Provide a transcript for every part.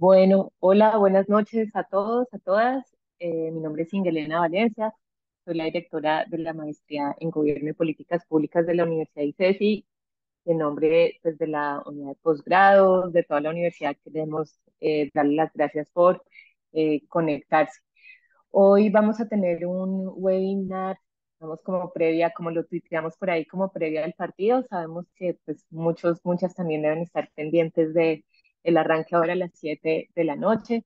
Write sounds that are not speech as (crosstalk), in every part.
Bueno, hola, buenas noches a todos, a todas. Eh, mi nombre es Ingelena Valencia, soy la directora de la maestría en Gobierno y Políticas Públicas de la Universidad ICESI, en nombre pues, de la unidad de posgrado, de toda la universidad, queremos eh, darle las gracias por eh, conectarse. Hoy vamos a tener un webinar, vamos como previa, como lo tuiteamos por ahí, como previa del partido. Sabemos que pues, muchos, muchas también deben estar pendientes de el arranque ahora a las 7 de la noche.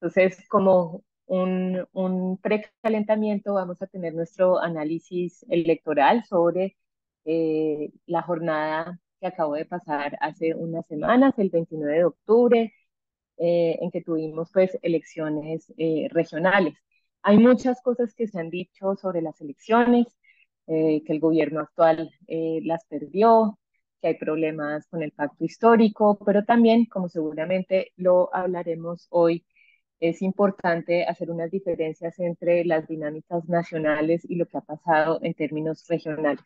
Entonces, como un, precalentamiento, vamos a tener nuestro análisis electoral sobre eh, la jornada que acabo de pasar hace unas semanas, el 29 de octubre, eh, en que tuvimos pues elecciones eh, regionales. Hay muchas cosas que se han dicho sobre las elecciones, que el gobierno actual las perdió, que hay problemas con el pacto histórico, pero también, como seguramente lo hablaremos hoy, es importante hacer unas diferencias entre las dinámicas nacionales y lo que ha pasado en términos regionales.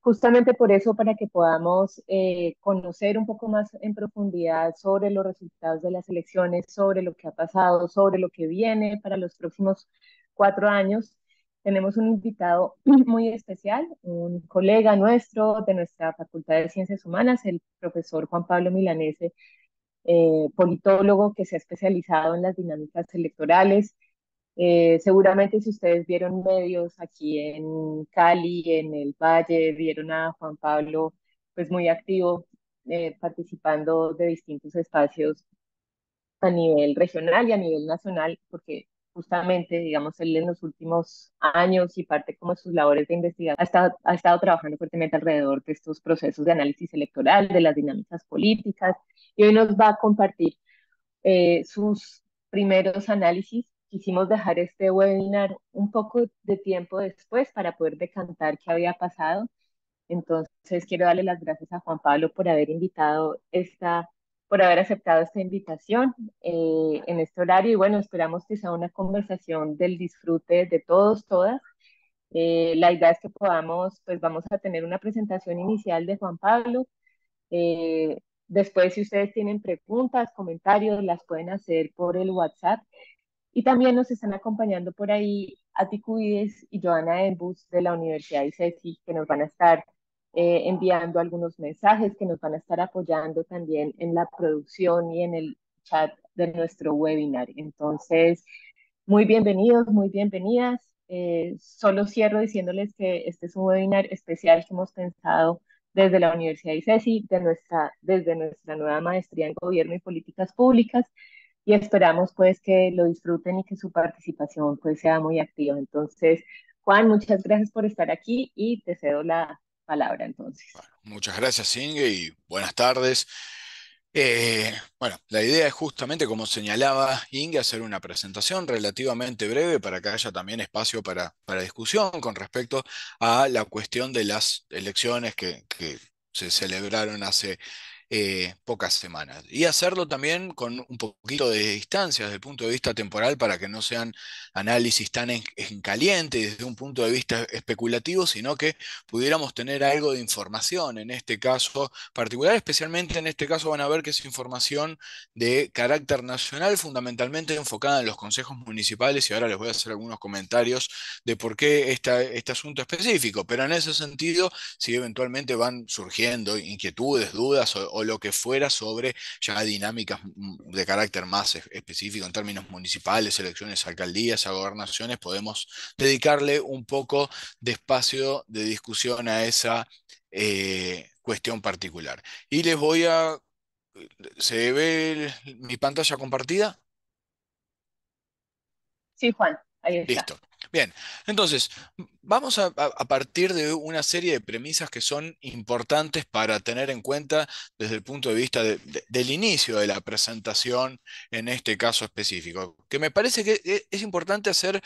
Justamente por eso, para que podamos eh, conocer un poco más en profundidad sobre los resultados de las elecciones, sobre lo que ha pasado, sobre lo que viene para los próximos cuatro años, tenemos un invitado (clears throat) muy especial, un colega nuestro de nuestra Facultad de Ciencias Humanas, el profesor Juan Pablo Milanese, eh, politólogo que se ha especializado en las dinámicas electorales. Eh, seguramente si ustedes vieron medios aquí en Cali, en el Valle, vieron a Juan Pablo pues muy activo eh, participando de distintos espacios a nivel regional y a nivel nacional, porque justamente, digamos, él en los últimos años y parte como de sus labores de investigación ha estado, ha estado trabajando fuertemente alrededor de estos procesos de análisis electoral, de las dinámicas políticas, y hoy nos va a compartir eh, sus primeros análisis. Quisimos dejar este webinar un poco de tiempo después para poder decantar qué había pasado. Entonces, quiero darle las gracias a Juan Pablo por haber invitado esta por haber aceptado esta invitación eh, en este horario y bueno, esperamos que sea una conversación del disfrute de todos, todas. Eh, la idea es que podamos, pues vamos a tener una presentación inicial de Juan Pablo. Eh, después, si ustedes tienen preguntas, comentarios, las pueden hacer por el WhatsApp. Y también nos están acompañando por ahí Aticuides y Joana Bus de la Universidad ICESI, que nos van a estar eh, enviando algunos mensajes que nos van a estar apoyando también en la producción y en el chat de nuestro webinar. Entonces, muy bienvenidos, muy bienvenidas. Eh, solo cierro diciéndoles que este es un webinar especial que hemos pensado desde la Universidad de ICESI, de nuestra, desde nuestra nueva maestría en Gobierno y Políticas Públicas, y esperamos pues que lo disfruten y que su participación pues sea muy activa. Entonces, Juan, muchas gracias por estar aquí y te cedo la, palabra entonces. muchas gracias Inge y buenas tardes. Eh, bueno, la idea es justamente, como señalaba Inge, hacer una presentación relativamente breve para que haya también espacio para, para discusión con respecto a la cuestión de las elecciones que, que se celebraron hace eh, pocas semanas. Y hacerlo también con un poquito de distancia desde el punto de vista temporal para que no sean análisis tan en, en caliente desde un punto de vista especulativo, sino que pudiéramos tener algo de información en este caso particular, especialmente en este caso van a ver que es información de carácter nacional, fundamentalmente enfocada en los consejos municipales y ahora les voy a hacer algunos comentarios de por qué este asunto específico, pero en ese sentido, si eventualmente van surgiendo inquietudes, dudas o o lo que fuera sobre ya dinámicas mm, de carácter más específico en términos municipales, elecciones, alcaldías, a gobernaciones, podemos dedicarle un poco de espacio de discusión a esa eh, cuestión particular. Y les voy a... ¿Se ve mi pantalla compartida? Sí, Juan, ahí está. Listo. Bien, entonces, vamos a, partir de una serie de premisas que son importantes para tener en cuenta desde el punto de vista del inicio de la presentación en este caso específico, que me parece que e, es importante hacer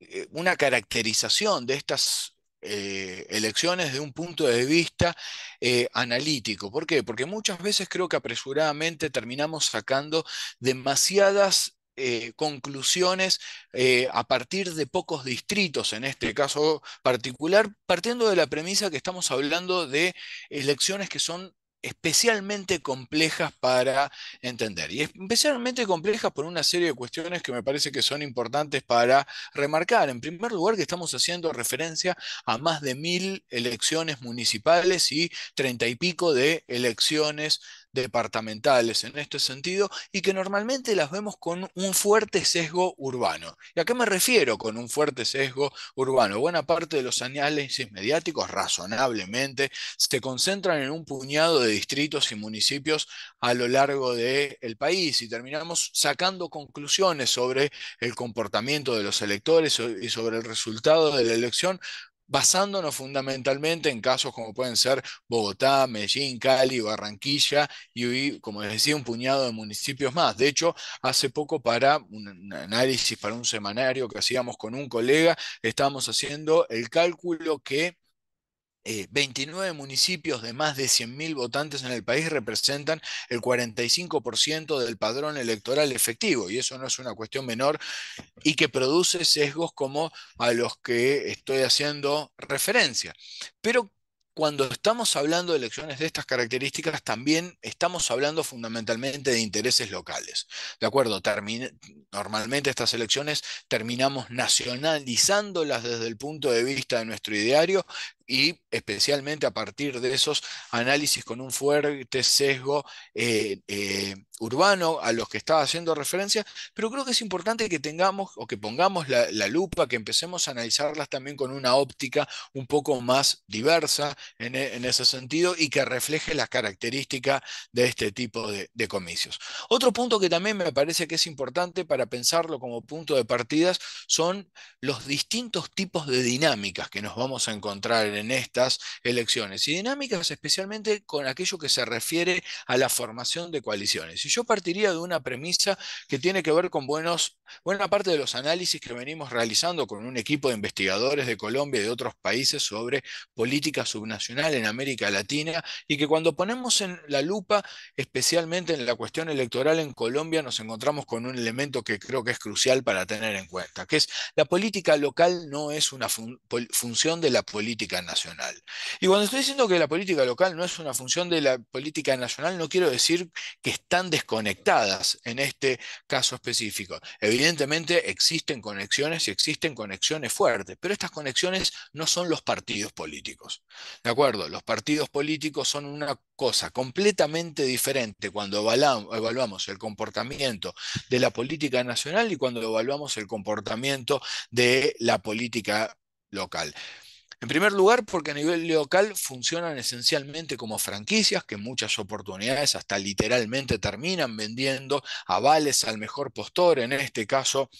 eh, una caracterización de estas eh, elecciones de un punto de vista eh, analítico. ¿Por qué? Porque muchas veces creo que apresuradamente terminamos sacando demasiadas eh, conclusiones eh, a partir de pocos distritos, en este caso particular, partiendo de la premisa que estamos hablando de elecciones que son especialmente complejas para entender. Y especialmente complejas por una serie de cuestiones que me parece que son importantes para remarcar. En primer lugar, que estamos haciendo referencia a más de mil elecciones municipales y treinta y pico de elecciones departamentales en este sentido y que normalmente las vemos con un fuerte sesgo urbano. ¿Y a qué me refiero con un fuerte sesgo urbano? Buena parte de los análisis mediáticos razonablemente se concentran en un puñado de distritos y municipios a lo largo del país y terminamos sacando conclusiones sobre el comportamiento de los electores y sobre el resultado de la elección basándonos fundamentalmente en casos como pueden ser Bogotá, Medellín, Cali, Barranquilla y, como les decía, un puñado de municipios más. De hecho, hace poco para un análisis, para un semanario que hacíamos con un colega, estábamos haciendo el cálculo que 29 eh, municipios de más de 100.000 votantes en el país representan el 45% del padrón electoral efectivo, y eso no es una cuestión menor, y que produce sesgos como a los que estoy haciendo referencia. Pero cuando estamos hablando de elecciones de estas características, también estamos hablando fundamentalmente de intereses locales. ¿De acuerdo? normalmente estas elecciones terminamos nacionalizándolas desde el punto de vista de nuestro ideario, y especialmente a partir de esos análisis con un fuerte sesgo eh, eh, urbano a los que estaba haciendo referencia, pero creo que es importante que tengamos o que pongamos la, lupa, que empecemos a analizarlas también con una óptica un poco más diversa en, e, ese sentido y que refleje las características de este tipo de, comicios. Otro punto que también me parece que es importante para pensarlo como punto de partidas son los distintos tipos de dinámicas que nos vamos a encontrar en en estas elecciones, y dinámicas especialmente con aquello que se refiere a la formación de coaliciones. Y yo partiría de una premisa que tiene que ver con buenos, buena parte de los análisis que venimos realizando con un equipo de investigadores de Colombia y de otros países sobre política subnacional en América Latina, y que cuando ponemos en la lupa, especialmente en la cuestión electoral en Colombia, nos encontramos con un elemento que creo que es crucial para tener en cuenta, que es la política local no es una función de la política nacional. Y cuando estoy diciendo que la política local no es una función de la política nacional, no quiero decir que están desconectadas en este caso específico. Evidentemente existen conexiones y existen conexiones fuertes, pero estas conexiones no son los partidos políticos. ¿De acuerdo? Los partidos políticos son una cosa completamente diferente cuando evaluamos el comportamiento de la política nacional y cuando evaluamos el comportamiento de la política local. En primer lugar, porque a nivel local funcionan esencialmente como franquicias, que muchas oportunidades hasta literalmente terminan vendiendo avales al mejor postor, en este caso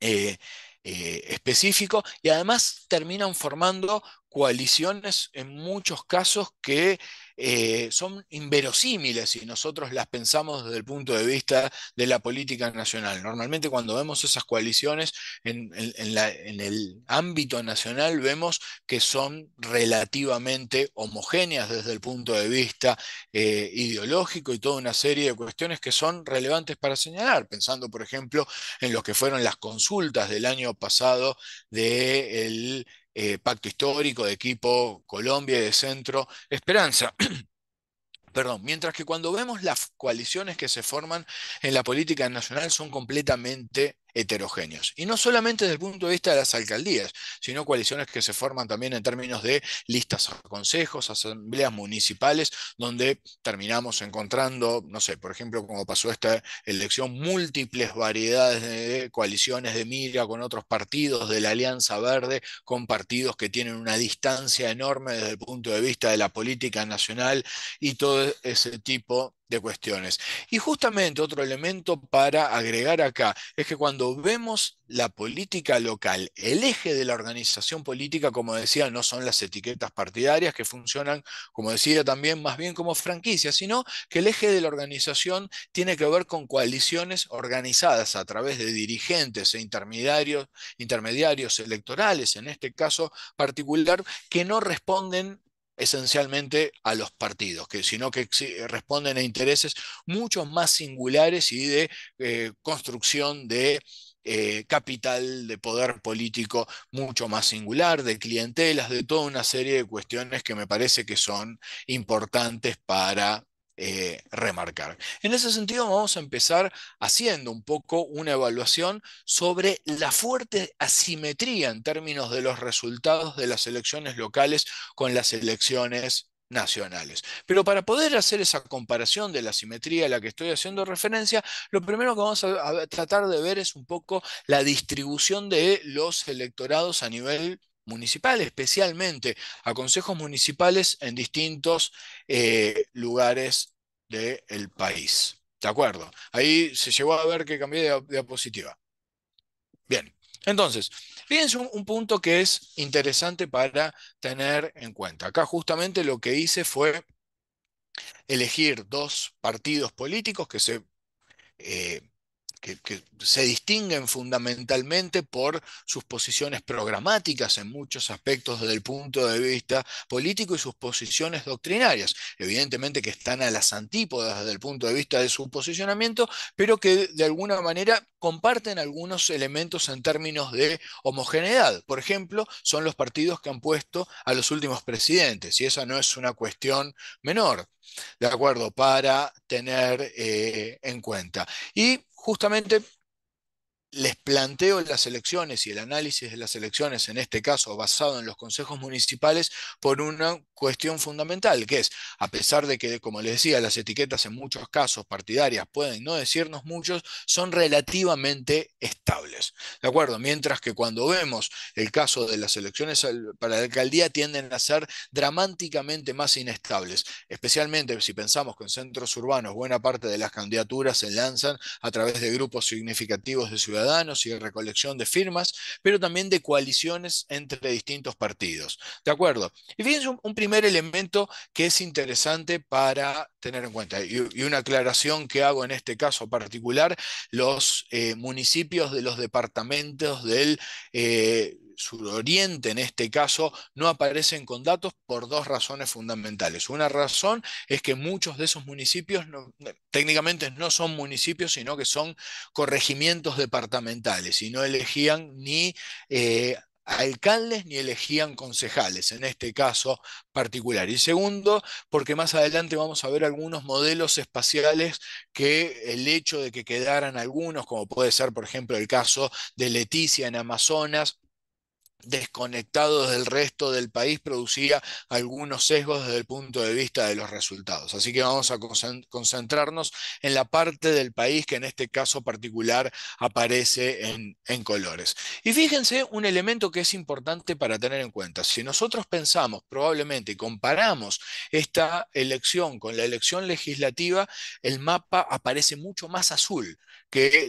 eh, eh, específico, y además terminan formando coaliciones en muchos casos que eh, son inverosímiles si nosotros las pensamos desde el punto de vista de la política nacional. Normalmente cuando vemos esas coaliciones en, el ámbito nacional vemos que son relativamente homogéneas desde el punto de vista eh, ideológico y toda una serie de cuestiones que son relevantes para señalar, pensando por ejemplo en lo que fueron las consultas del año pasado del... el eh, pacto Histórico, de equipo Colombia y de centro Esperanza. (clears throat) Perdón, mientras que cuando vemos las coaliciones que se forman en la política nacional son completamente heterogéneos. Y no solamente desde el punto de vista de las alcaldías, sino coaliciones que se forman también en términos de listas a consejos, asambleas municipales, donde terminamos encontrando, no sé, por ejemplo, como pasó esta elección, múltiples variedades de coaliciones de mira con otros partidos, de la Alianza Verde, con partidos que tienen una distancia enorme desde el punto de vista de la política nacional y todo ese tipo de cuestiones. Y justamente otro elemento para agregar acá es que cuando vemos la política local, el eje de la organización política, como decía, no son las etiquetas partidarias que funcionan, como decía también, más bien como franquicias, sino que el eje de la organización tiene que ver con coaliciones organizadas a través de dirigentes e intermediarios, intermediarios electorales, en este caso particular, que no responden esencialmente a los partidos, que, sino que eh, responden a intereses mucho más singulares y de eh, construcción de eh, capital de poder político mucho más singular, de clientelas, de toda una serie de cuestiones que me parece que son importantes para eh, remarcar. En ese sentido, vamos a empezar haciendo un poco una evaluación sobre la fuerte asimetría en términos de los resultados de las elecciones locales con las elecciones nacionales. Pero para poder hacer esa comparación de la asimetría a la que estoy haciendo referencia, lo primero que vamos a, a tratar de ver es un poco la distribución de los electorados a nivel municipal, especialmente a consejos municipales en distintos eh, lugares del país. ¿De acuerdo? Ahí se llegó a ver que cambié de diapositiva. Bien, entonces, fíjense un, punto que es interesante para tener en cuenta. Acá justamente lo que hice fue elegir dos partidos políticos que se... Eh, que, se distinguen fundamentalmente por sus posiciones programáticas en muchos aspectos desde el punto de vista político y sus posiciones doctrinarias, evidentemente que están a las antípodas desde el punto de vista de su posicionamiento, pero que de alguna manera comparten algunos elementos en términos de homogeneidad. Por ejemplo, son los partidos que han puesto a los últimos presidentes, y esa no es una cuestión menor, ¿de acuerdo? Para tener eh, en cuenta. Y justamente les planteo las elecciones y el análisis de las elecciones, en este caso basado en los consejos municipales, por una cuestión fundamental, que es, a pesar de que, como les decía, las etiquetas en muchos casos partidarias pueden no decirnos muchos, son relativamente estables. ¿De acuerdo? Mientras que cuando vemos el caso de las elecciones para la alcaldía tienden a ser dramáticamente más inestables, especialmente si pensamos que en centros urbanos buena parte de las candidaturas se lanzan a través de grupos significativos de ciudadanos y de recolección de firmas, pero también de coaliciones entre distintos partidos. ¿De acuerdo? Y fíjense un, primer elemento que es interesante para tener en cuenta, y, una aclaración que hago en este caso particular, los eh, municipios de los departamentos del... Eh, suroriente en este caso, no aparecen con datos por dos razones fundamentales. Una razón es que muchos de esos municipios eh, técnicamente no son municipios, sino que son corregimientos departamentales y no elegían ni... Eh, alcaldes ni elegían concejales, en este caso particular. Y segundo, porque más adelante vamos a ver algunos modelos espaciales que el hecho de que quedaran algunos, como puede ser, por ejemplo, el caso de Leticia en Amazonas, desconectados del resto del país producía algunos sesgos desde el punto de vista de los resultados. Así que vamos a concentrarnos en la parte del país que en este caso particular aparece en, colores. Y fíjense un elemento que es importante para tener en cuenta. Si nosotros pensamos probablemente y comparamos esta elección con la elección legislativa, el mapa aparece mucho más azul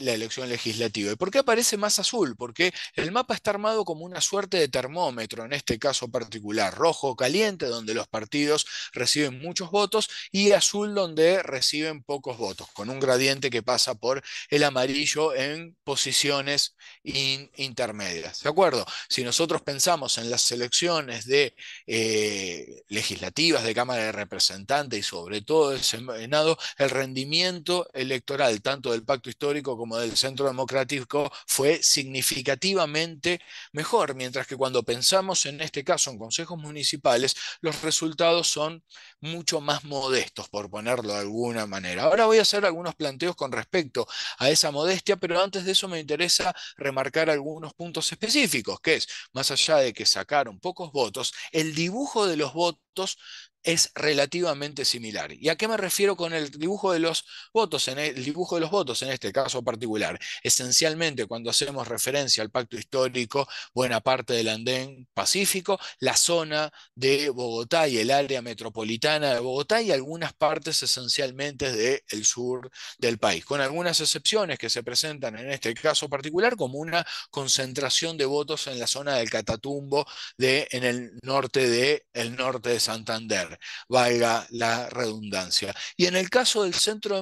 la elección legislativa. ¿Y por qué aparece más azul? Porque el mapa está armado como una suerte de termómetro, en este caso particular, rojo caliente, donde los partidos reciben muchos votos, y azul donde reciben pocos votos, con un gradiente que pasa por el amarillo en posiciones intermedias. ¿De acuerdo? Si nosotros pensamos en las elecciones de eh, legislativas, de Cámara de Representantes y sobre todo el Senado, el rendimiento electoral, tanto del pacto histórico, como del centro democrático fue significativamente mejor, mientras que cuando pensamos en este caso en consejos municipales, los resultados son mucho más modestos, por ponerlo de alguna manera. Ahora voy a hacer algunos planteos con respecto a esa modestia, pero antes de eso me interesa remarcar algunos puntos específicos, que es, más allá de que sacaron pocos votos, el dibujo de los votos es relativamente similar. ¿Y a qué me refiero con el dibujo de los votos? En el, dibujo de los votos en este caso particular. Esencialmente, cuando hacemos referencia al pacto histórico, buena parte del andén pacífico, la zona de Bogotá y el área metropolitana de Bogotá y algunas partes esencialmente del sur del país, con algunas excepciones que se presentan en este caso particular como una concentración de votos en la zona del Catatumbo de, en el norte de, el norte de Santander, valga la redundancia. Y en el caso del Centro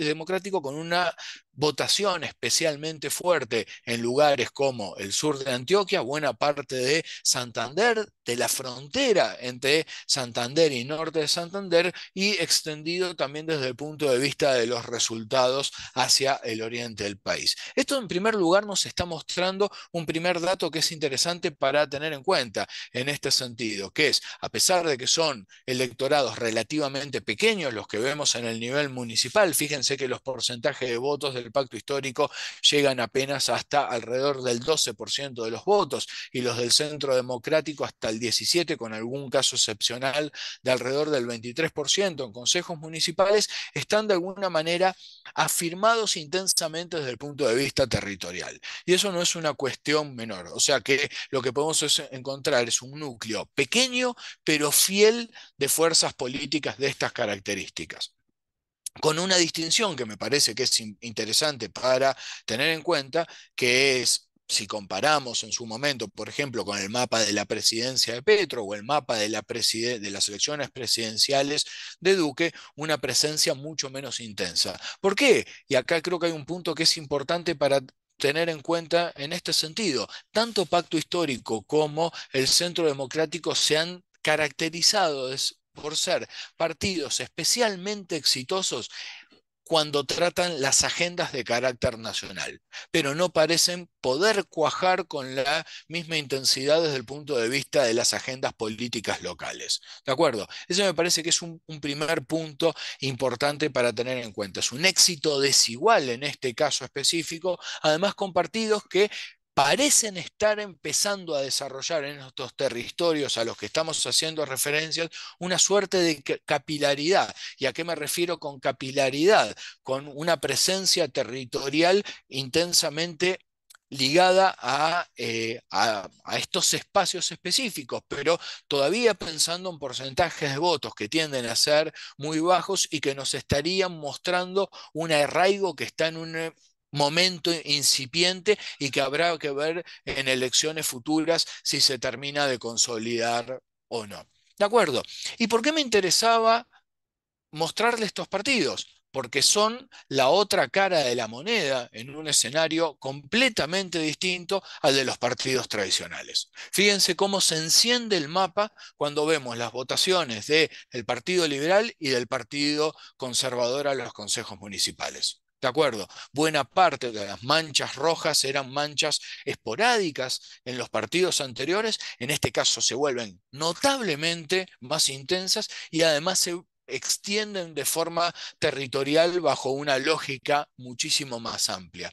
Democrático, con una votación especialmente fuerte en lugares como el sur de Antioquia, buena parte de Santander, de la frontera entre Santander y norte de Santander, y extendido también desde el punto de vista de los resultados hacia el oriente del país. Esto en primer lugar nos está mostrando un primer dato que es interesante para tener en cuenta en este sentido, que es, a pesar de que son electorados relativamente pequeños los que vemos en el nivel municipal, fíjense que los porcentajes de votos de del pacto histórico llegan apenas hasta alrededor del 12% de los votos y los del centro democrático hasta el 17%, con algún caso excepcional de alrededor del 23% en consejos municipales, están de alguna manera afirmados intensamente desde el punto de vista territorial. Y eso no es una cuestión menor. O sea que lo que podemos encontrar es un núcleo pequeño, pero fiel de fuerzas políticas de estas características con una distinción que me parece que es interesante para tener en cuenta, que es si comparamos en su momento, por ejemplo, con el mapa de la presidencia de Petro o el mapa de, de, las elecciones presidenciales de Duque, una presencia mucho menos intensa. ¿Por qué? Y acá creo que hay un punto que es importante para tener en cuenta en este sentido. Tanto Pacto Histórico como el Centro Democrático se han caracterizado por ser partidos especialmente exitosos cuando tratan las agendas de carácter nacional, pero no parecen poder cuajar con la misma intensidad desde el punto de vista de las agendas políticas locales. ¿De acuerdo? Ese me parece que es un, un, primer punto importante para tener en cuenta. Es un éxito desigual en este caso específico, además con partidos que parecen estar empezando a desarrollar en estos territorios a los que estamos haciendo referencia, una suerte de capilaridad. ¿Y a qué me refiero con capilaridad? Con una presencia territorial intensamente ligada eh, a, a, estos espacios específicos, pero todavía pensando en porcentajes de votos que tienden a ser muy bajos y que nos estarían mostrando un arraigo que está en un momento incipiente y que habrá que ver en elecciones futuras si se termina de consolidar o no. ¿De acuerdo? ¿Y por qué me interesaba mostrarle estos partidos? porque son la otra cara de la moneda en un escenario completamente distinto al de los partidos tradicionales. Fíjense cómo se enciende el mapa cuando vemos las votaciones del Partido Liberal y del Partido Conservador a los consejos municipales. ¿De acuerdo? Buena parte de las manchas rojas eran manchas esporádicas en los partidos anteriores, en este caso se vuelven notablemente más intensas y además se extienden de forma territorial bajo una lógica muchísimo más amplia.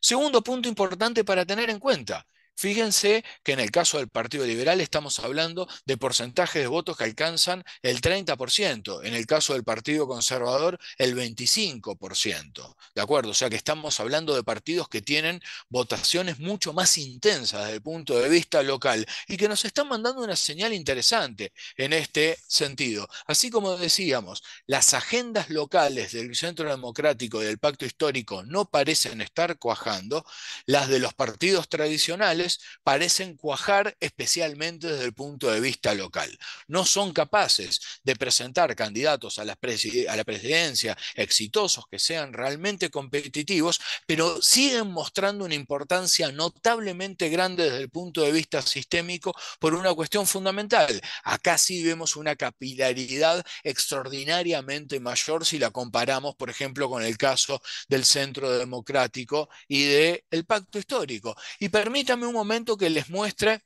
Segundo punto importante para tener en cuenta, Fíjense que en el caso del Partido Liberal estamos hablando de porcentajes de votos que alcanzan el 30%, en el caso del Partido Conservador el 25%, ¿de acuerdo? O sea que estamos hablando de partidos que tienen votaciones mucho más intensas desde el punto de vista local y que nos están mandando una señal interesante en este sentido. Así como decíamos, las agendas locales del Centro Democrático y del Pacto Histórico no parecen estar cuajando, las de los partidos tradicionales parecen cuajar especialmente desde el punto de vista local. No son capaces de presentar candidatos a la, presidencia exitosos que sean realmente competitivos, pero siguen mostrando una importancia notablemente grande desde el punto de vista sistémico por una cuestión fundamental. Acá sí vemos una capilaridad extraordinariamente mayor si la comparamos, por ejemplo, con el caso del Centro Democrático y del Pacto Histórico. Y permítame un momento que les muestre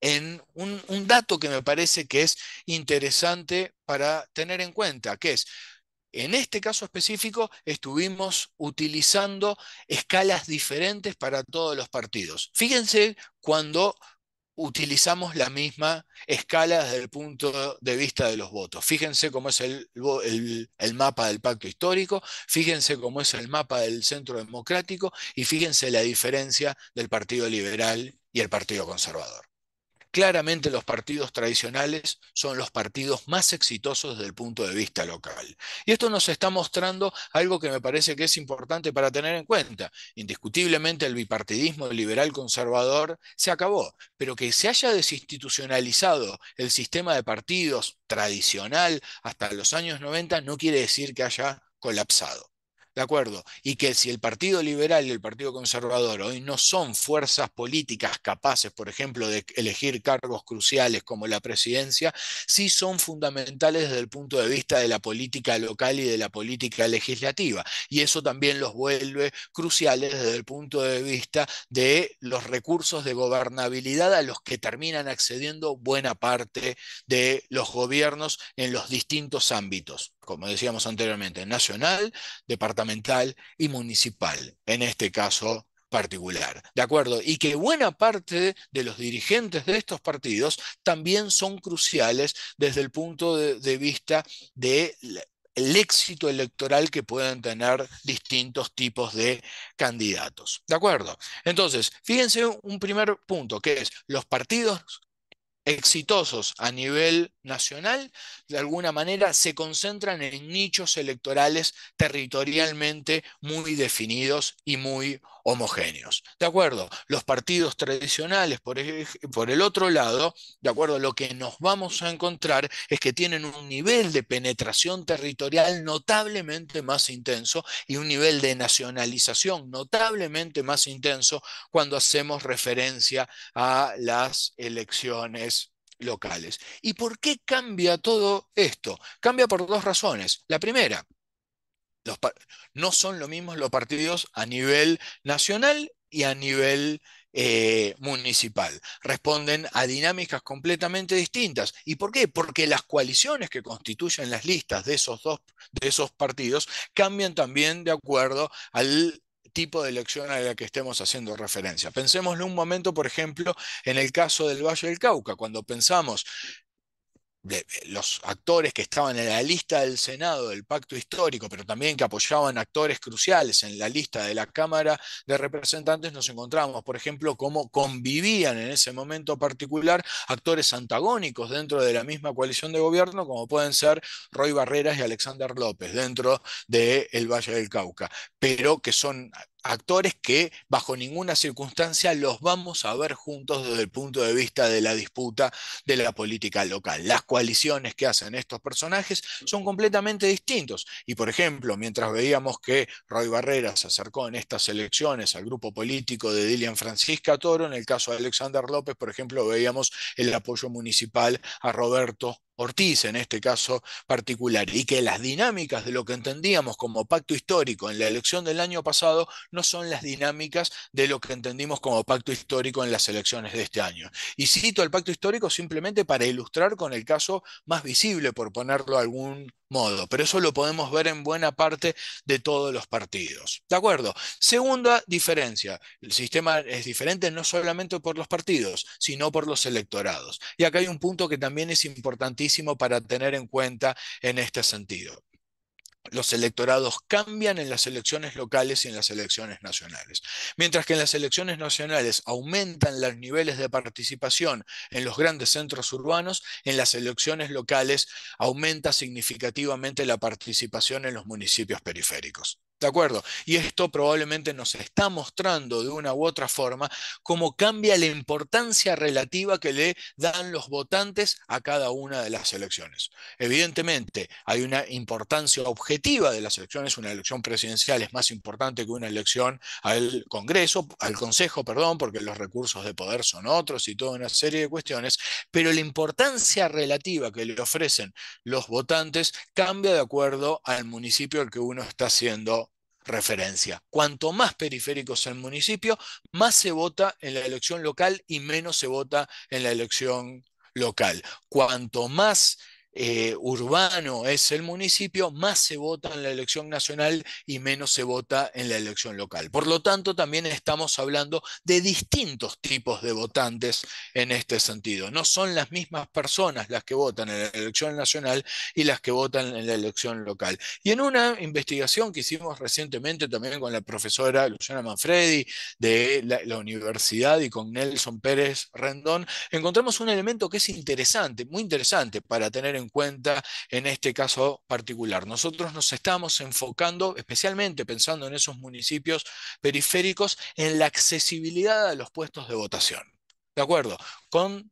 en un, un, dato que me parece que es interesante para tener en cuenta, que es, en este caso específico, estuvimos utilizando escalas diferentes para todos los partidos. Fíjense cuando utilizamos la misma escala desde el punto de vista de los votos. Fíjense cómo es el, mapa del pacto histórico, fíjense cómo es el mapa del centro democrático y fíjense la diferencia del Partido Liberal y el Partido Conservador. Claramente los partidos tradicionales son los partidos más exitosos desde el punto de vista local. Y esto nos está mostrando algo que me parece que es importante para tener en cuenta. Indiscutiblemente el bipartidismo liberal conservador se acabó, pero que se haya desinstitucionalizado el sistema de partidos tradicional hasta los años 90 no quiere decir que haya colapsado. ¿De acuerdo? Y que si el Partido Liberal y el Partido Conservador hoy no son fuerzas políticas capaces, por ejemplo, de elegir cargos cruciales como la presidencia, sí son fundamentales desde el punto de vista de la política local y de la política legislativa. Y eso también los vuelve cruciales desde el punto de vista de los recursos de gobernabilidad a los que terminan accediendo buena parte de los gobiernos en los distintos ámbitos como decíamos anteriormente, nacional, departamental y municipal, en este caso particular. ¿De acuerdo? Y que buena parte de los dirigentes de estos partidos también son cruciales desde el punto de, vista del éxito electoral que pueden tener distintos tipos de candidatos. ¿De acuerdo? Entonces, fíjense un primer punto, que es los partidos exitosos a nivel nacional, de alguna manera se concentran en nichos electorales territorialmente muy definidos y muy homogéneos. ¿De acuerdo? Los partidos tradicionales, por, el otro lado, ¿de acuerdo? Lo que nos vamos a encontrar es que tienen un nivel de penetración territorial notablemente más intenso y un nivel de nacionalización notablemente más intenso cuando hacemos referencia a las elecciones locales. ¿Y por qué cambia todo esto? Cambia por dos razones. La primera, no son lo mismos los partidos a nivel nacional y a nivel eh, municipal. Responden a dinámicas completamente distintas. ¿Y por qué? Porque las coaliciones que constituyen las listas de esos dos de esos partidos cambian también de acuerdo al tipo de elección a la que estemos haciendo referencia. en un momento, por ejemplo, en el caso del Valle del Cauca, cuando pensamos los actores que estaban en la lista del Senado del pacto histórico, pero también que apoyaban actores cruciales en la lista de la Cámara de Representantes, nos encontramos, por ejemplo, cómo convivían en ese momento particular actores antagónicos dentro de la misma coalición de gobierno, como pueden ser Roy Barreras y Alexander López, dentro del Valle del Cauca, pero que son actores que bajo ninguna circunstancia los vamos a ver juntos desde el punto de vista de la disputa de la política local. Las coaliciones que hacen estos personajes son completamente distintos. Y por ejemplo, mientras veíamos que Roy Barrera se acercó en estas elecciones al grupo político de Dilian Francisca Toro, en el caso de Alexander López, por ejemplo, veíamos el apoyo municipal a Roberto Ortiz en este caso particular, y que las dinámicas de lo que entendíamos como pacto histórico en la elección del año pasado no son las dinámicas de lo que entendimos como pacto histórico en las elecciones de este año. Y cito el pacto histórico simplemente para ilustrar con el caso más visible, por ponerlo de algún modo, pero eso lo podemos ver en buena parte de todos los partidos. ¿De acuerdo? Segunda diferencia, el sistema es diferente no solamente por los partidos, sino por los electorados. Y acá hay un punto que también es importantísimo para tener en cuenta en este sentido. Los electorados cambian en las elecciones locales y en las elecciones nacionales. Mientras que en las elecciones nacionales aumentan los niveles de participación en los grandes centros urbanos, en las elecciones locales aumenta significativamente la participación en los municipios periféricos. ¿De acuerdo? Y esto probablemente nos está mostrando de una u otra forma cómo cambia la importancia relativa que le dan los votantes a cada una de las elecciones. Evidentemente, hay una importancia objetiva de las elecciones, una elección presidencial es más importante que una elección al Congreso, al Consejo, perdón, porque los recursos de poder son otros y toda una serie de cuestiones, pero la importancia relativa que le ofrecen los votantes cambia de acuerdo al municipio al que uno está siendo referencia. Cuanto más periférico es el municipio, más se vota en la elección local y menos se vota en la elección local. Cuanto más eh, urbano es el municipio, más se vota en la elección nacional y menos se vota en la elección local. Por lo tanto, también estamos hablando de distintos tipos de votantes en este sentido. No son las mismas personas las que votan en la elección nacional y las que votan en la elección local. Y en una investigación que hicimos recientemente también con la profesora Luciana Manfredi de la, universidad y con Nelson Pérez Rendón, encontramos un elemento que es interesante, muy interesante para tener en en cuenta en este caso particular. Nosotros nos estamos enfocando, especialmente pensando en esos municipios periféricos, en la accesibilidad a los puestos de votación. ¿De acuerdo? Con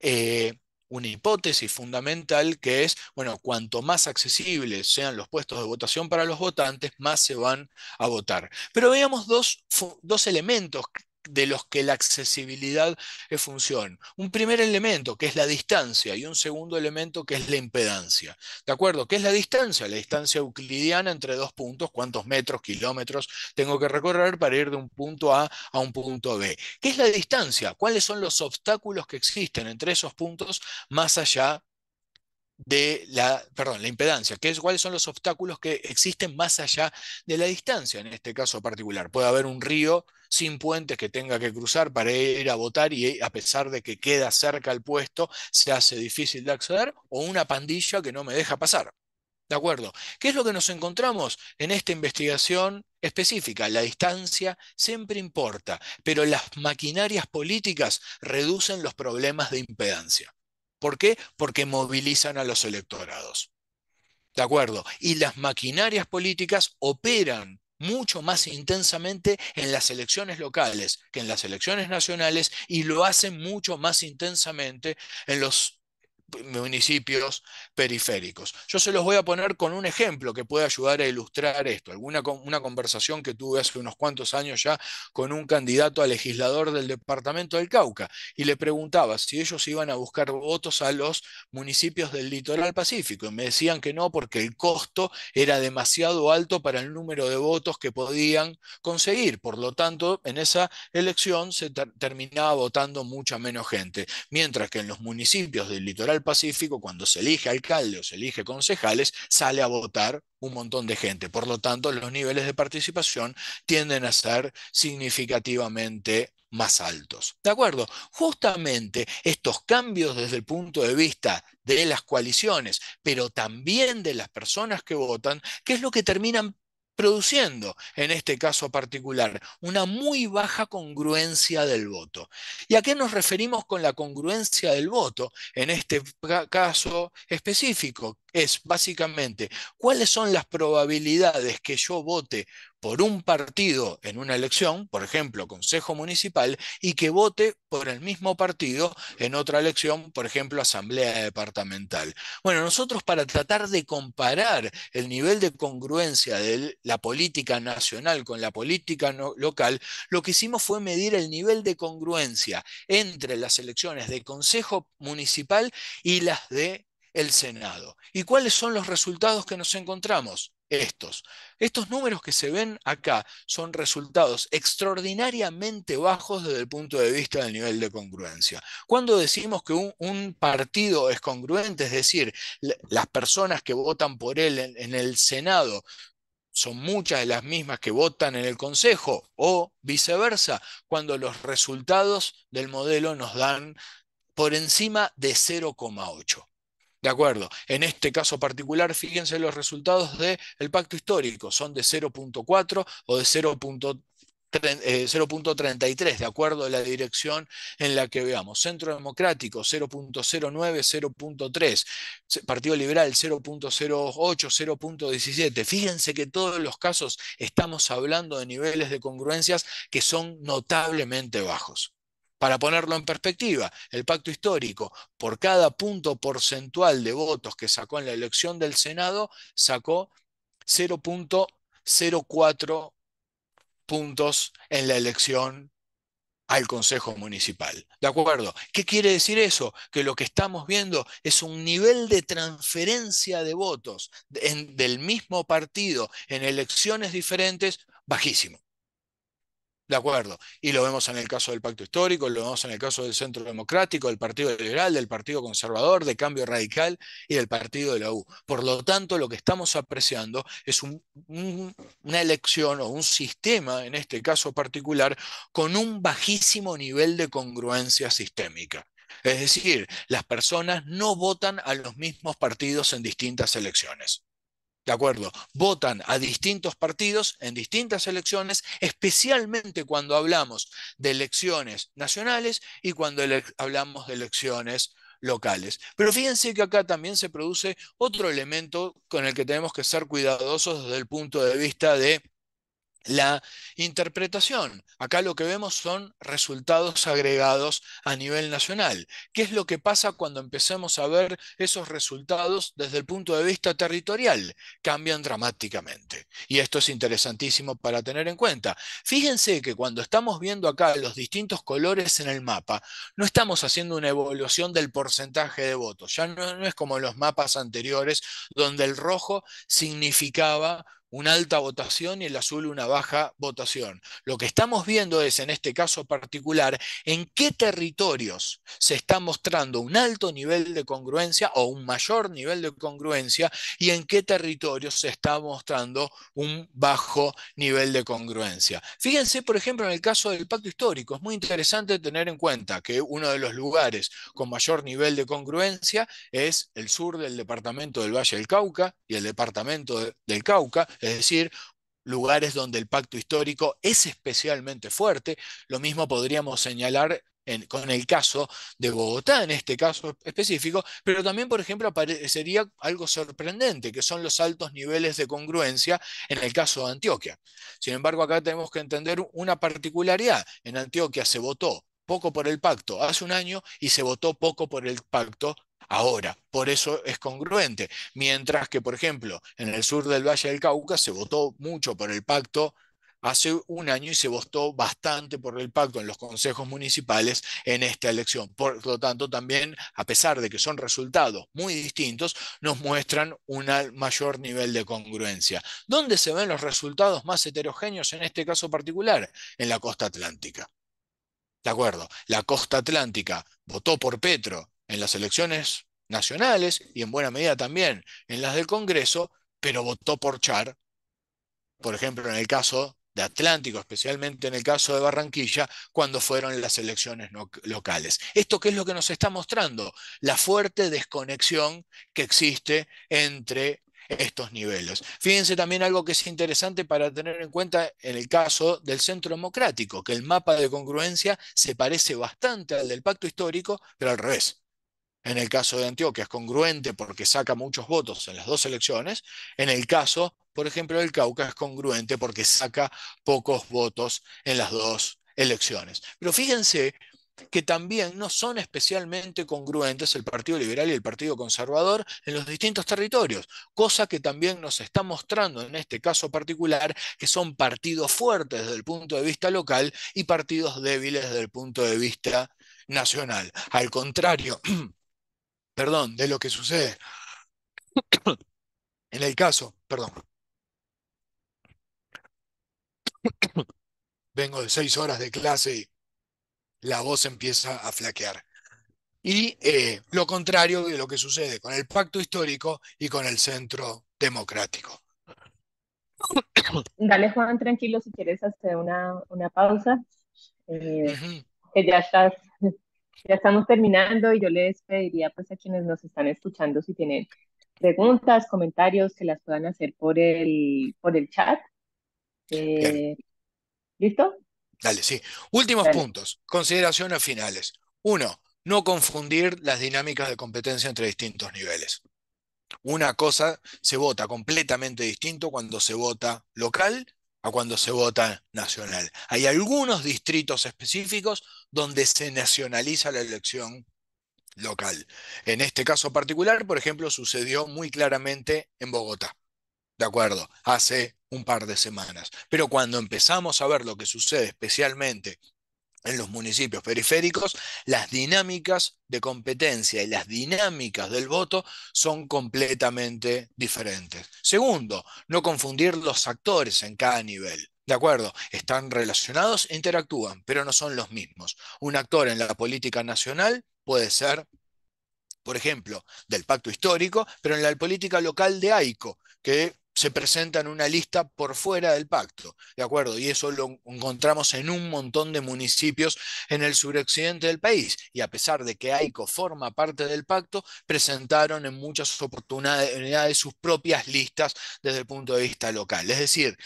eh, una hipótesis fundamental que es, bueno, cuanto más accesibles sean los puestos de votación para los votantes, más se van a votar. Pero veamos dos, dos elementos de los que la accesibilidad es eh, función. Un primer elemento que es la distancia y un segundo elemento que es la impedancia. ¿De acuerdo? ¿Qué es la distancia? La distancia euclidiana entre dos puntos, cuántos metros, kilómetros tengo que recorrer para ir de un punto A a un punto B. ¿Qué es la distancia? ¿Cuáles son los obstáculos que existen entre esos puntos más allá de la, perdón, la impedancia, es, cuáles son los obstáculos que existen más allá de la distancia en este caso particular. Puede haber un río sin puentes que tenga que cruzar para ir a votar y a pesar de que queda cerca el puesto, se hace difícil de acceder, o una pandilla que no me deja pasar. ¿De acuerdo? ¿Qué es lo que nos encontramos en esta investigación específica? La distancia siempre importa, pero las maquinarias políticas reducen los problemas de impedancia. ¿Por qué? Porque movilizan a los electorados. ¿De acuerdo? Y las maquinarias políticas operan mucho más intensamente en las elecciones locales que en las elecciones nacionales y lo hacen mucho más intensamente en los municipios periféricos. Yo se los voy a poner con un ejemplo que puede ayudar a ilustrar esto. Alguna una conversación que tuve hace unos cuantos años ya con un candidato a legislador del departamento del Cauca y le preguntaba si ellos iban a buscar votos a los municipios del litoral pacífico y me decían que no porque el costo era demasiado alto para el número de votos que podían conseguir. Por lo tanto, en esa elección se terminaba votando mucha menos gente, mientras que en los municipios del litoral el Pacífico, cuando se elige alcalde o se elige concejales, sale a votar un montón de gente. Por lo tanto, los niveles de participación tienden a ser significativamente más altos. ¿De acuerdo? Justamente estos cambios desde el punto de vista de las coaliciones, pero también de las personas que votan, que es lo que terminan produciendo, en este caso particular, una muy baja congruencia del voto. ¿Y a qué nos referimos con la congruencia del voto en este caso específico? es básicamente cuáles son las probabilidades que yo vote por un partido en una elección, por ejemplo, Consejo Municipal, y que vote por el mismo partido en otra elección, por ejemplo, Asamblea Departamental. Bueno, nosotros para tratar de comparar el nivel de congruencia de la política nacional con la política local, lo que hicimos fue medir el nivel de congruencia entre las elecciones de Consejo Municipal y las de el Senado. ¿Y cuáles son los resultados que nos encontramos? Estos. Estos números que se ven acá son resultados extraordinariamente bajos desde el punto de vista del nivel de congruencia. Cuando decimos que un, partido es congruente, es decir, las personas que votan por él en el Senado son muchas de las mismas que votan en el Consejo o viceversa, cuando los resultados del modelo nos dan por encima de 0,8. De acuerdo. En este caso particular, fíjense los resultados del pacto histórico. Son de 0.4 o de 0.33, eh, de acuerdo a la dirección en la que veamos. Centro Democrático 0.09, 0.3, Partido Liberal 0.08, 0.17. Fíjense que todos los casos estamos hablando de niveles de congruencias que son notablemente bajos. Para ponerlo en perspectiva, el pacto histórico, por cada punto porcentual de votos que sacó en la elección del Senado, sacó 0.04 puntos en la elección al Consejo Municipal. ¿De acuerdo? ¿Qué quiere decir eso? Que lo que estamos viendo es un nivel de transferencia de votos del mismo partido en elecciones diferentes bajísimo. De acuerdo. Y lo vemos en el caso del pacto histórico, lo vemos en el caso del Centro Democrático, del Partido Liberal, del Partido Conservador, de Cambio Radical y del Partido de la U. Por lo tanto, lo que estamos apreciando es una elección o un sistema, en este caso particular, con un bajísimo nivel de congruencia sistémica. Es decir, las personas no votan a los mismos partidos en distintas elecciones. ¿de acuerdo? Votan a distintos partidos en distintas elecciones, especialmente cuando hablamos de elecciones nacionales y cuando hablamos de elecciones locales. Pero fíjense que acá también se produce otro elemento con el que tenemos que ser cuidadosos desde el punto de vista de la interpretación. Acá lo que vemos son resultados agregados a nivel nacional. ¿Qué es lo que pasa cuando empecemos a ver esos resultados desde el punto de vista territorial? Cambian dramáticamente. Y esto es interesantísimo para tener en cuenta. Fíjense que cuando estamos viendo acá los distintos colores en el mapa, no estamos haciendo una evolución del porcentaje de votos. Ya no, es como los mapas anteriores, donde el rojo significaba una alta votación y el azul una baja votación. Lo que estamos viendo es, en este caso particular, en qué territorios se está mostrando un alto nivel de congruencia o un mayor nivel de congruencia y en qué territorios se está mostrando un bajo nivel de congruencia. Fíjense, por ejemplo, en el caso del pacto histórico, es muy interesante tener en cuenta que uno de los lugares con mayor nivel de congruencia es el sur del departamento del Valle del Cauca y el departamento del Cauca, es decir, lugares donde el pacto histórico es especialmente fuerte. Lo mismo podríamos señalar con el caso de Bogotá, en este caso específico, pero también, por ejemplo, aparecería algo sorprendente, que son los altos niveles de congruencia en el caso de Antioquia. Sin embargo, acá tenemos que entender una particularidad. En Antioquia se votó poco por el pacto hace un año y se votó poco por el pacto Ahora, por eso es congruente. Mientras que, por ejemplo, en el sur del Valle del Cauca se votó mucho por el pacto hace un año y se votó bastante por el pacto en los consejos municipales en esta elección. Por lo tanto, también, a pesar de que son resultados muy distintos, nos muestran un mayor nivel de congruencia. ¿Dónde se ven los resultados más heterogéneos en este caso particular? En la costa atlántica. De acuerdo, la costa atlántica votó por Petro en las elecciones nacionales y en buena medida también en las del Congreso, pero votó por Char, por ejemplo, en el caso de Atlántico, especialmente en el caso de Barranquilla, cuando fueron las elecciones locales. ¿Esto qué es lo que nos está mostrando? La fuerte desconexión que existe entre estos niveles. Fíjense también algo que es interesante para tener en cuenta en el caso del centro democrático, que el mapa de congruencia se parece bastante al del pacto histórico, pero al revés. En el caso de Antioquia es congruente porque saca muchos votos en las dos elecciones. En el caso, por ejemplo, del Cauca es congruente porque saca pocos votos en las dos elecciones. Pero fíjense que también no son especialmente congruentes el Partido Liberal y el Partido Conservador en los distintos territorios, cosa que también nos está mostrando en este caso particular que son partidos fuertes desde el punto de vista local y partidos débiles desde el punto de vista nacional. Al contrario, (clears throat) perdón, de lo que sucede en el caso, perdón. Vengo de seis horas de clase y la voz empieza a flaquear. Y eh, lo contrario de lo que sucede con el pacto histórico y con el centro democrático. Dale, Juan, tranquilo, si quieres hacer una, una pausa. Eh, que ya estás ya estamos terminando y yo les pediría pues a quienes nos están escuchando si tienen preguntas, comentarios, que las puedan hacer por el, por el chat. Eh, ¿Listo? Dale, sí. Últimos puntos, consideraciones finales. Uno, no confundir las dinámicas de competencia entre distintos niveles. Una cosa se vota completamente distinto cuando se vota local a cuando se vota nacional. Hay algunos distritos específicos donde se nacionaliza la elección local. En este caso particular, por ejemplo, sucedió muy claramente en Bogotá, ¿de acuerdo? Hace un par de semanas. Pero cuando empezamos a ver lo que sucede especialmente en los municipios periféricos, las dinámicas de competencia y las dinámicas del voto son completamente diferentes. Segundo, no confundir los actores en cada nivel. De acuerdo, están relacionados, interactúan, pero no son los mismos. Un actor en la política nacional puede ser, por ejemplo, del pacto histórico, pero en la política local de AICO, que se presentan una lista por fuera del pacto, ¿de acuerdo? Y eso lo encontramos en un montón de municipios en el suroccidente del país. Y a pesar de que AICO forma parte del pacto, presentaron en muchas oportunidades sus propias listas desde el punto de vista local. Es decir,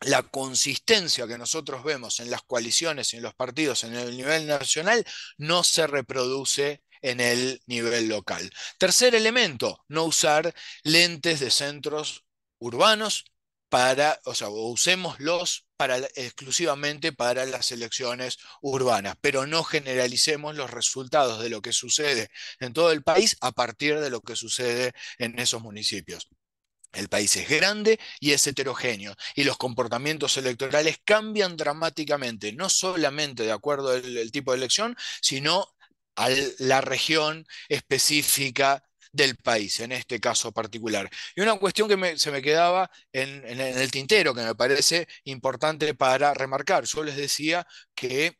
la consistencia que nosotros vemos en las coaliciones y en los partidos en el nivel nacional no se reproduce en el nivel local. Tercer elemento, no usar lentes de centros urbanos para, o sea, usémoslos para, exclusivamente para las elecciones urbanas, pero no generalicemos los resultados de lo que sucede en todo el país a partir de lo que sucede en esos municipios. El país es grande y es heterogéneo y los comportamientos electorales cambian dramáticamente, no solamente de acuerdo al tipo de elección, sino a la región específica del país, en este caso particular. Y una cuestión que se me quedaba en, el tintero, que me parece importante para remarcar. Yo les decía que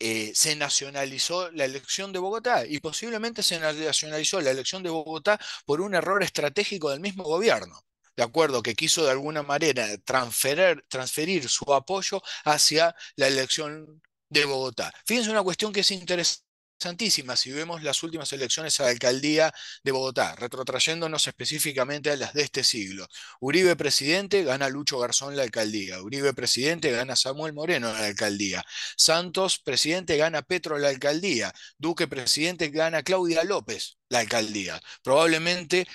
eh, se nacionalizó la elección de Bogotá y posiblemente se nacionalizó la elección de Bogotá por un error estratégico del mismo gobierno. De acuerdo, que quiso de alguna manera transferir su apoyo hacia la elección de Bogotá. Fíjense una cuestión que es interesante Santísima. si vemos las últimas elecciones a la alcaldía de Bogotá, retrotrayéndonos específicamente a las de este siglo. Uribe presidente, gana Lucho Garzón la alcaldía. Uribe presidente, gana Samuel Moreno la alcaldía. Santos presidente, gana Petro la alcaldía. Duque presidente, gana Claudia López la alcaldía. Probablemente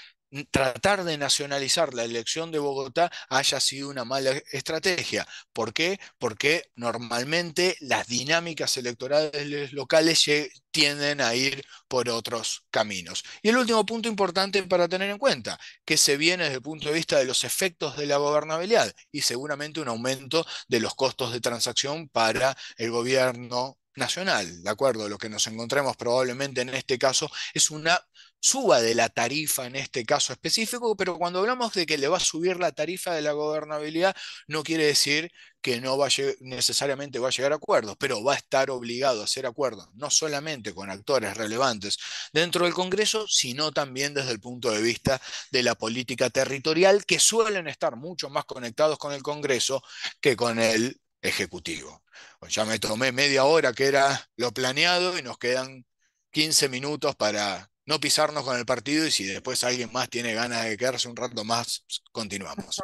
tratar de nacionalizar la elección de Bogotá haya sido una mala estrategia. ¿Por qué? Porque normalmente las dinámicas electorales locales tienden a ir por otros caminos. Y el último punto importante para tener en cuenta, que se viene desde el punto de vista de los efectos de la gobernabilidad y seguramente un aumento de los costos de transacción para el gobierno nacional, ¿de acuerdo? Lo que nos encontremos probablemente en este caso es una suba de la tarifa en este caso específico, pero cuando hablamos de que le va a subir la tarifa de la gobernabilidad, no quiere decir que no va necesariamente va a llegar a acuerdos, pero va a estar obligado a hacer acuerdos, no solamente con actores relevantes dentro del Congreso, sino también desde el punto de vista de la política territorial, que suelen estar mucho más conectados con el Congreso que con el Ejecutivo. ya me tomé media hora que era lo planeado y nos quedan 15 minutos para no pisarnos con el partido y si después alguien más tiene ganas de quedarse un rato más, continuamos.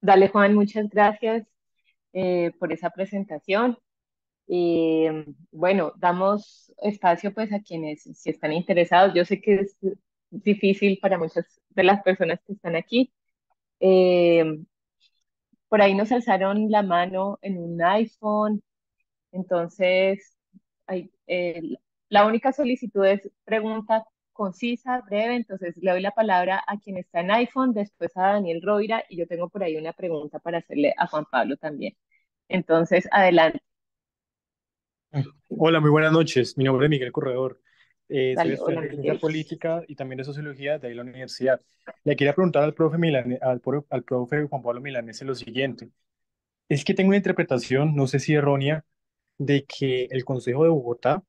Dale, Juan, muchas gracias eh, por esa presentación. y bueno, damos espacio pues a quienes si están interesados. Yo sé que es difícil para muchas de las personas que están aquí. Eh, por ahí nos alzaron la mano en un iPhone, entonces hay, eh, la única solicitud es pregunta concisa, breve, entonces le doy la palabra a quien está en iPhone, después a Daniel Roira y yo tengo por ahí una pregunta para hacerle a Juan Pablo también. Entonces, adelante. Hola, muy buenas noches. Mi nombre es Miguel Corredor. Eh, soy estudiante de política y también de sociología de la universidad. Le quería preguntar al profe, al, al profe Juan Pablo Milanese lo siguiente. Es que tengo una interpretación, no sé si errónea, de que el Consejo de Bogotá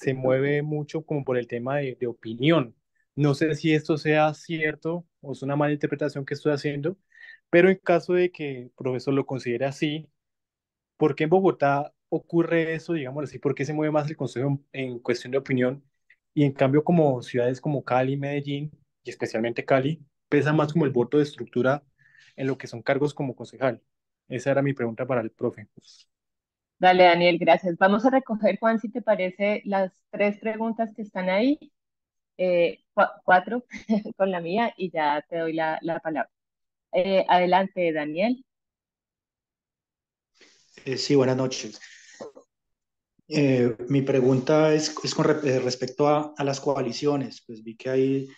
se mueve mucho como por el tema de, opinión. No sé si esto sea cierto o es una mala interpretación que estoy haciendo, pero en caso de que el profesor lo considere así, ¿por qué en Bogotá ocurre eso, digamos así? ¿Por qué se mueve más el Consejo en, en cuestión de opinión? Y en cambio, como ciudades como Cali, Medellín, y especialmente Cali, pesa más como el voto de estructura en lo que son cargos como concejal. Esa era mi pregunta para el profe. Dale, Daniel, gracias. Vamos a recoger, Juan, si te parece, las tres preguntas que están ahí, eh, cuatro (laughs) con la mía, y ya te doy la, palabra. Eh, adelante, Daniel. Eh, sí, buenas noches. mi pregunta es, es con respecto a, a, las coaliciones. Pues vi que ahí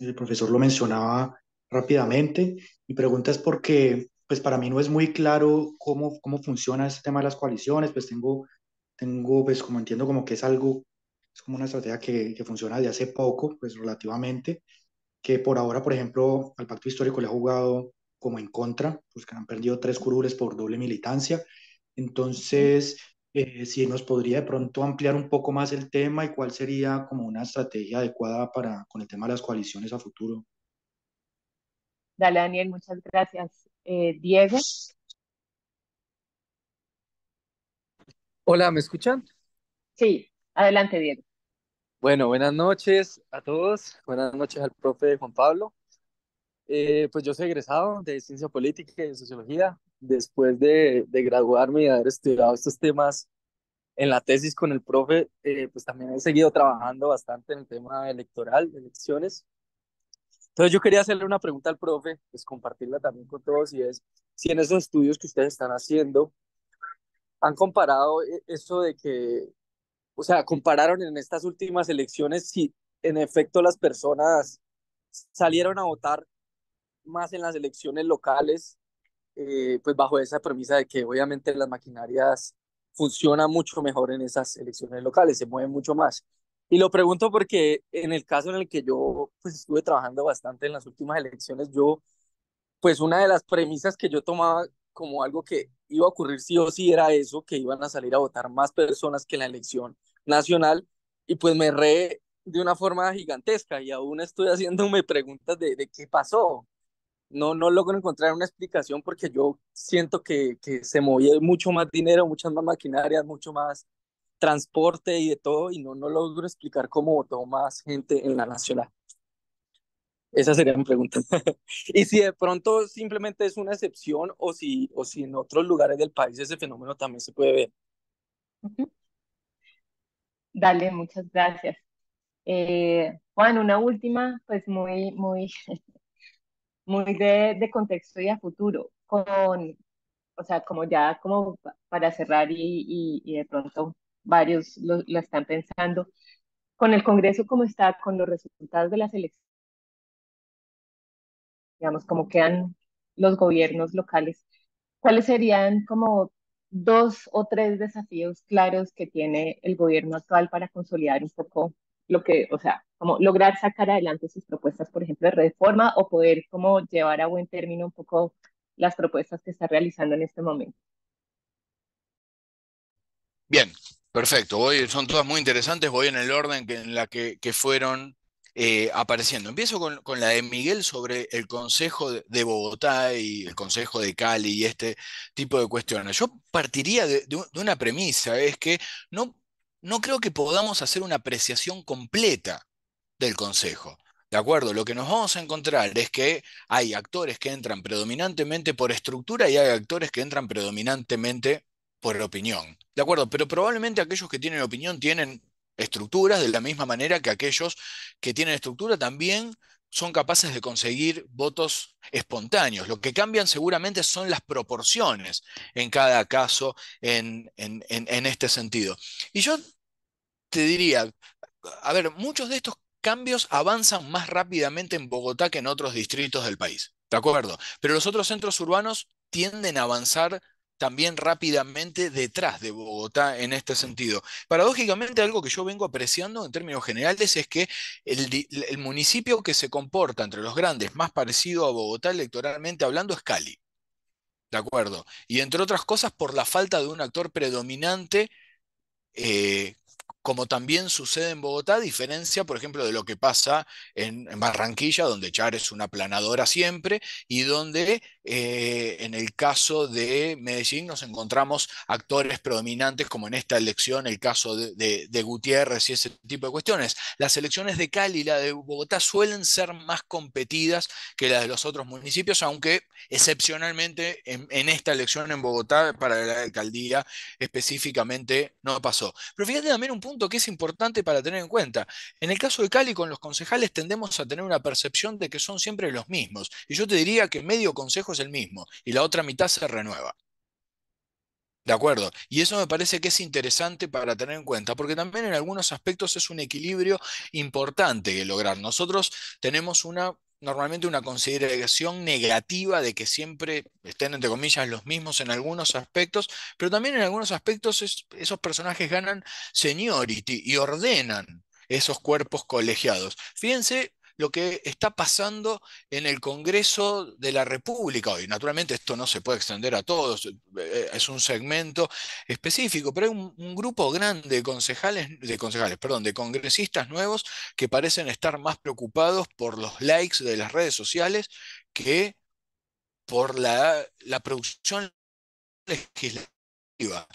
el profesor lo mencionaba rápidamente. Mi pregunta es por porque pues para mí no es muy claro cómo, cómo funciona este tema de las coaliciones, pues tengo, tengo, pues como entiendo como que es algo, es como una estrategia que, que funciona de hace poco, pues relativamente, que por ahora, por ejemplo, al pacto histórico le ha jugado como en contra, pues que han perdido tres curules por doble militancia. Entonces, eh, si nos podría de pronto ampliar un poco más el tema y cuál sería como una estrategia adecuada para con el tema de las coaliciones a futuro. Dale, Daniel, muchas gracias. Eh, Diego. Hola, ¿me escuchan? Sí, adelante, Diego. Bueno, buenas noches a todos, buenas noches al profe Juan Pablo. Eh, pues yo soy egresado de Ciencia Política y Sociología, después de, de graduarme y haber estudiado estos temas en la tesis con el profe, eh, pues también he seguido trabajando bastante en el tema electoral, elecciones, entonces yo quería hacerle una pregunta al profe, es pues, compartirla también con todos, y es si en esos estudios que ustedes están haciendo, han comparado e-, eso de que, o sea, compararon en estas últimas elecciones si en efecto las personas salieron a votar más en las elecciones locales, eh, pues bajo esa premisa de que obviamente las maquinarias funcionan mucho mejor en esas elecciones locales, se mueven mucho más. Y lo pregunto porque en el caso en el que yo pues, estuve trabajando bastante en las últimas elecciones, yo, pues una de las premisas que yo tomaba como algo que iba a ocurrir sí o sí era eso, que iban a salir a votar más personas que en la elección nacional, y pues me re de una forma gigantesca y aún estoy haciéndome preguntas de, de qué pasó. No, no logro encontrar una explicación porque yo siento que, que se movía mucho más dinero, muchas más maquinarias, mucho más transporte y de todo, y no, no logro explicar cómo votó más gente en la nacional. Esa sería mi pregunta. (laughs) y si de pronto simplemente es una excepción o si, o si en otros lugares del país ese fenómeno también se puede ver. Dale, muchas gracias. Eh, Juan, una última, pues muy, muy, (laughs) muy de, de, contexto y a futuro, con, o sea, como ya como para cerrar y, y de pronto varios lo, están pensando. Con el Congreso como está, con los resultados de las elecciones, digamos, como quedan los gobiernos locales, ¿cuáles serían como dos o tres desafíos claros que tiene el gobierno actual para consolidar un poco lo que, o sea, como lograr sacar adelante sus propuestas, por ejemplo, de reforma o poder como llevar a buen término un poco las propuestas que está realizando en este momento. Bien, Perfecto, son todas muy interesantes, voy en el orden en la que, fueron eh, apareciendo. Empiezo con, la de Miguel sobre el Consejo de Bogotá y el Consejo de Cali y este tipo de cuestiones. Yo partiría de, una premisa, es que no, no creo que podamos hacer una apreciación completa del Consejo. ¿De acuerdo? Lo que nos vamos a encontrar es que hay actores que entran predominantemente por estructura y hay actores que entran predominantemente por opinión. De acuerdo, pero probablemente aquellos que tienen opinión tienen estructuras de la misma manera que aquellos que tienen estructura también son capaces de conseguir votos espontáneos. Lo que cambian seguramente son las proporciones en cada caso en, este sentido. Y yo te diría, a ver, muchos de estos cambios avanzan más rápidamente en Bogotá que en otros distritos del país, ¿de acuerdo? Pero los otros centros urbanos tienden a avanzar también rápidamente detrás de Bogotá en este sentido. Paradójicamente, algo que yo vengo apreciando en términos generales es que el, municipio que se comporta entre los grandes más parecido a Bogotá electoralmente hablando es Cali. De acuerdo. Y entre otras cosas por la falta de un actor predominante, eh, como también sucede en Bogotá, a diferencia, por ejemplo, de lo que pasa en, Barranquilla, donde Char es una planadora siempre y donde eh, en el caso de Medellín nos encontramos actores predominantes, como en esta elección, el caso de, Gutiérrez y ese tipo de cuestiones. Las elecciones de Cali y la de Bogotá suelen ser más competidas que las de los otros municipios, aunque excepcionalmente en, en esta elección en Bogotá, para la alcaldía específicamente, no pasó. Pero fíjate también un punto que es importante para tener en cuenta. En el caso de Cali, con los concejales tendemos a tener una percepción de que son siempre los mismos. Y yo te diría que medio consejo el mismo y la otra mitad se renueva. ¿De acuerdo? Y eso me parece que es interesante para tener en cuenta, porque también en algunos aspectos es un equilibrio importante que lograr. Nosotros tenemos una normalmente una consideración negativa de que siempre estén, entre comillas, los mismos en algunos aspectos, pero también en algunos aspectos esos personajes ganan seniority y ordenan esos cuerpos colegiados. Fíjense lo que está pasando en el Congreso de la República hoy. Naturalmente esto no se puede extender a todos, eh, eh, es un segmento específico, pero hay un, grupo grande de concejales, de concejales, perdón, de congresistas nuevos que parecen estar más preocupados por los likes de las redes sociales que por la producción legislativa,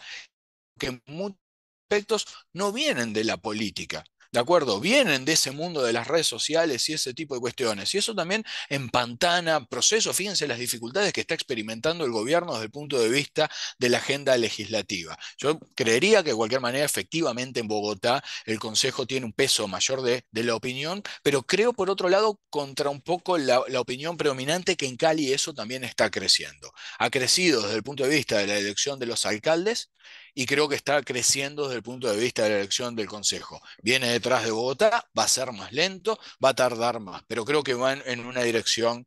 que en muchos aspectos no vienen de la política. ¿de acuerdo? Vienen de ese mundo de las redes sociales y ese tipo de cuestiones. Y eso también empantana procesos, fíjense las dificultades que está experimentando el gobierno desde el punto de vista de la agenda legislativa. Yo creería que de cualquier manera, efectivamente, en Bogotá el Consejo tiene un peso mayor de, la opinión, pero creo, por otro lado, contra un poco la, la opinión predominante que en Cali eso también está creciendo. Ha crecido desde el punto de vista de la elección de los alcaldes y creo que está creciendo desde el punto de vista de la elección del Consejo. Viene detrás de Bogotá, va a ser más lento, va a tardar más, pero creo que va en, una dirección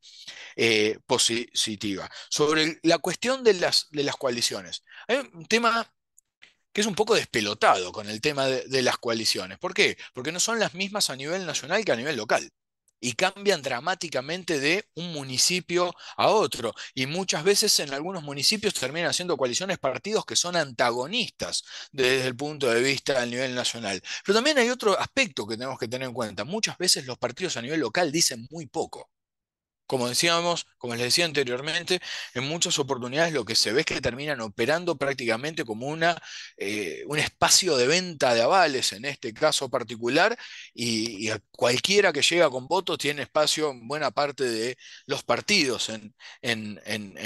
eh, positiva. Sobre la cuestión de las, de las coaliciones, hay un tema que es un poco despelotado con el tema de las coaliciones. ¿Por qué? Porque no son las mismas a nivel nacional que a nivel local y cambian dramáticamente de un municipio a otro. Y muchas veces en algunos municipios terminan haciendo coaliciones partidos que son antagonistas desde el punto de vista del nivel nacional. Pero también hay otro aspecto que tenemos que tener en cuenta. Muchas veces los partidos a nivel local dicen muy poco. Como decíamos, como les decía anteriormente, en muchas oportunidades lo que se ve es que terminan operando prácticamente como una, eh, un espacio de venta de avales, en este caso particular, y, cualquiera que llega con votos tiene espacio en buena parte de los partidos en,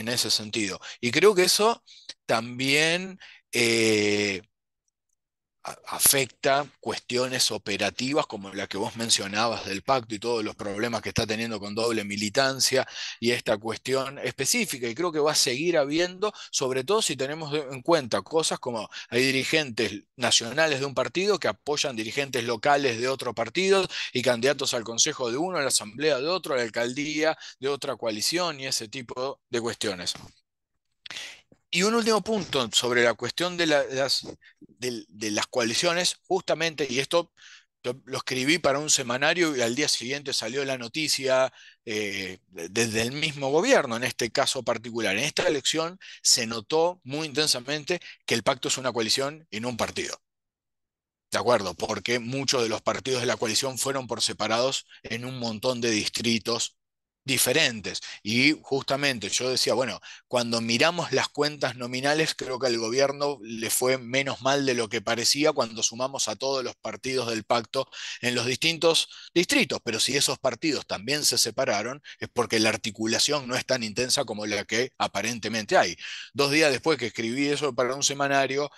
ese sentido. Y creo que eso también... Eh, afecta cuestiones operativas como la que vos mencionabas del pacto y todos los problemas que está teniendo con doble militancia y esta cuestión específica y creo que va a seguir habiendo, sobre todo si tenemos en cuenta cosas como hay dirigentes nacionales de un partido que apoyan dirigentes locales de otro partido y candidatos al consejo de uno, a la asamblea de otro, a la alcaldía de otra coalición y ese tipo de cuestiones. Y un último punto sobre la cuestión de, las, coaliciones, justamente, y esto lo, escribí para un semanario y al día siguiente salió la noticia eh, desde el mismo gobierno, en este caso particular. En esta elección se notó muy intensamente que el pacto es una coalición y no un partido. ¿De acuerdo? Porque muchos de los partidos de la coalición fueron por separados en un montón de distritos diferentes. Y justamente yo decía, bueno, cuando miramos las cuentas nominales, creo que al gobierno le fue menos mal de lo que parecía cuando sumamos a todos los partidos del pacto en los distintos distritos. Pero si esos partidos también se separaron, es porque la articulación no es tan intensa como la que aparentemente hay. Dos días después que escribí eso para un semanario,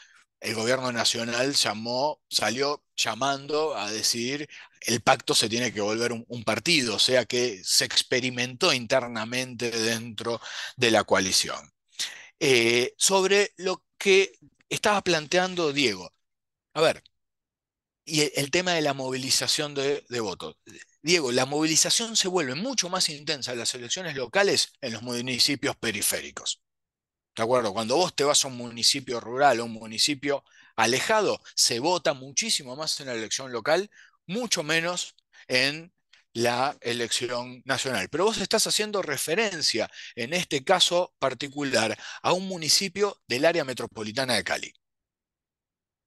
el gobierno nacional llamó, salió llamando a decir el pacto se tiene que volver un, partido, o sea que se experimentó internamente dentro de la coalición. Eh, sobre lo que estaba planteando Diego, a ver, y el, tema de la movilización de votos. Diego, la movilización se vuelve mucho más intensa en las elecciones locales en los municipios periféricos acuerdo? Cuando vos te vas a un municipio rural o un municipio alejado, se vota muchísimo más en la elección local, mucho menos en la elección nacional. Pero vos estás haciendo referencia, en este caso particular, a un municipio del área metropolitana de Cali.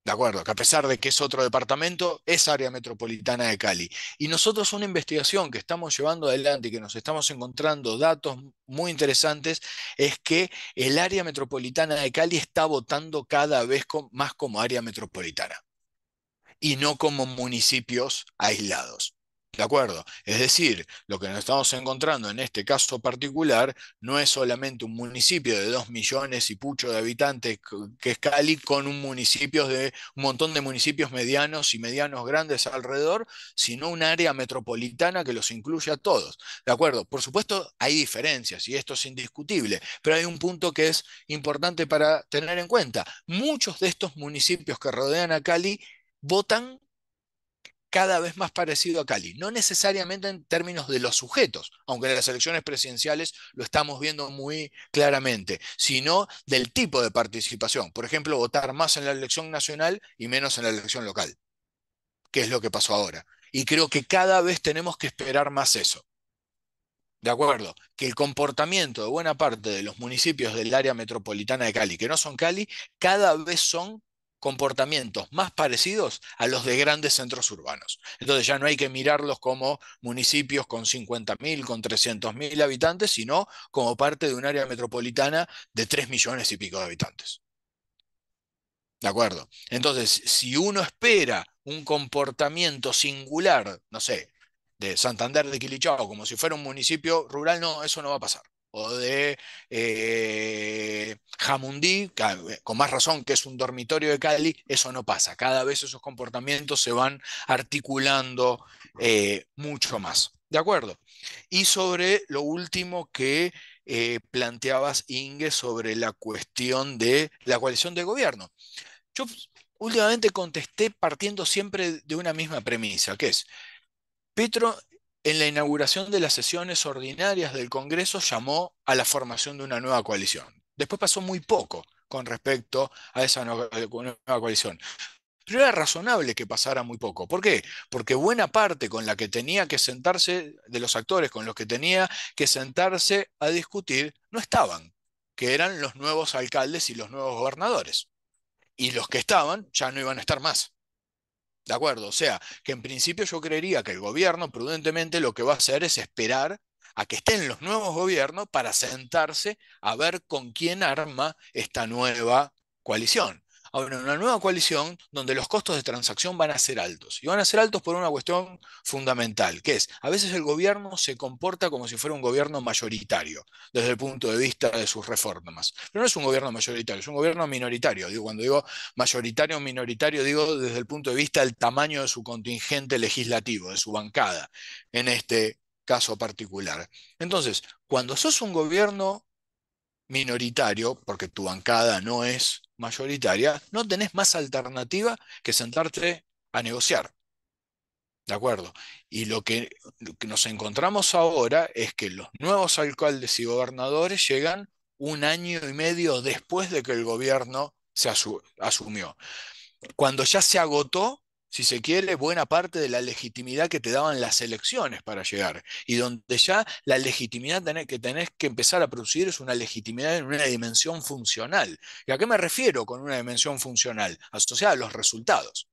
¿De acuerdo? Que a pesar de que es otro departamento, es área metropolitana de Cali. Y nosotros una investigación que estamos llevando adelante y que nos estamos encontrando datos muy interesantes es que el área metropolitana de Cali está votando cada vez más como área metropolitana y no como municipios aislados. ¿De acuerdo? Es decir, lo que nos estamos encontrando en este caso particular no es solamente un municipio de dos millones y pucho de habitantes que es Cali con un municipio de un montón de municipios medianos y medianos grandes alrededor, sino un área metropolitana que los incluye a todos. ¿De acuerdo? Por supuesto, hay diferencias y esto es indiscutible, pero hay un punto que es importante para tener en cuenta. Muchos de estos municipios que rodean a Cali votan cada vez más parecido a Cali, no necesariamente en términos de los sujetos, aunque en las elecciones presidenciales lo estamos viendo muy claramente, sino del tipo de participación. Por ejemplo, votar más en la elección nacional y menos en la elección local, que es lo que pasó ahora. Y creo que cada vez tenemos que esperar más eso. De acuerdo, que el comportamiento de buena parte de los municipios del área metropolitana de Cali, que no son Cali, cada vez son comportamientos más parecidos a los de grandes centros urbanos. Entonces ya no hay que mirarlos como municipios con 50.000, con 300.000 habitantes, sino como parte de un área metropolitana de 3 millones y pico de habitantes. ¿De acuerdo? Entonces, si uno espera un comportamiento singular, no sé, de Santander de Quilichao, como si fuera un municipio rural, no, eso no va a pasar o de eh, Jamundí, ah, eh, con más razón que es un dormitorio de Cali, eso no pasa. Cada vez esos comportamientos se van articulando eh, mucho más. ¿De acuerdo? Y sobre lo último que planteabas, Inge, sobre la cuestión de la coalición de gobierno. Yo últimamente contesté partiendo siempre de una misma premisa, que es, Petro en la inauguración de las sesiones ordinarias del Congreso llamó a la formación de una nueva coalición. Después pasó muy poco con respecto a esa nueva coalición. Pero era razonable que pasara muy poco. ¿Por qué? Porque buena parte con la que tenía que sentarse, de los actores con los que tenía que sentarse a discutir, no estaban, que eran los nuevos alcaldes y los nuevos gobernadores. Y los que estaban ya no iban a estar más. ¿De acuerdo? O sea, que en principio yo creería que el gobierno prudentemente lo que va a hacer es esperar a que estén los nuevos gobiernos para sentarse a ver con quién arma esta nueva coalición. Ah, una nueva coalición donde los costos de transacción van a ser altos. Y van a ser altos por una cuestión fundamental, que es, a veces el gobierno se comporta como si fuera un gobierno mayoritario desde el punto de vista de sus reformas. Pero no es un gobierno mayoritario, es un gobierno minoritario. Digo, cuando digo mayoritario, o minoritario, digo desde el punto de vista del tamaño de su contingente legislativo, de su bancada, en este caso particular. Entonces, cuando sos un gobierno minoritario, porque tu bancada no es mayoritaria, no tenés más alternativa que sentarte a negociar. ¿De acuerdo? Y lo que, nos encontramos ahora es que los nuevos alcaldes y gobernadores llegan un año y medio después de que el gobierno se asumió. Cuando ya se agotó si se quiere, buena parte de la legitimidad que te daban las elecciones para llegar, y donde ya la legitimidad que tenés que empezar a producir es una legitimidad en una dimensión funcional. ¿Y a qué me refiero con una dimensión funcional? Asociada a los resultados.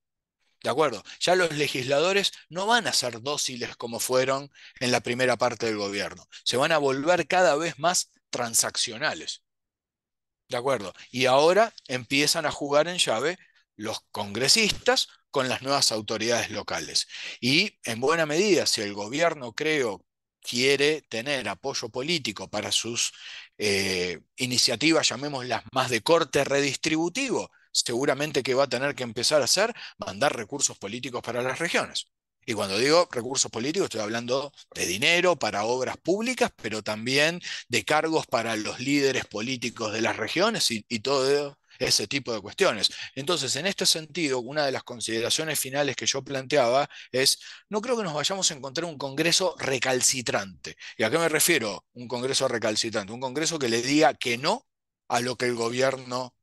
¿De acuerdo? Ya los legisladores no van a ser dóciles como fueron en la primera parte del gobierno. Se van a volver cada vez más transaccionales. ¿De acuerdo? Y ahora empiezan a jugar en llave los congresistas con las nuevas autoridades locales. Y en buena medida, si el gobierno, creo, quiere tener apoyo político para sus eh, iniciativas, llamémoslas más de corte redistributivo, seguramente que va a tener que empezar a hacer, mandar recursos políticos para las regiones. Y cuando digo recursos políticos, estoy hablando de dinero para obras públicas, pero también de cargos para los líderes políticos de las regiones y, y todo, ese tipo de cuestiones. Entonces, en este sentido, una de las consideraciones finales que yo planteaba es, no creo que nos vayamos a encontrar un Congreso recalcitrante. ¿Y a qué me refiero? Un Congreso recalcitrante, un Congreso que le diga que no a lo que el gobierno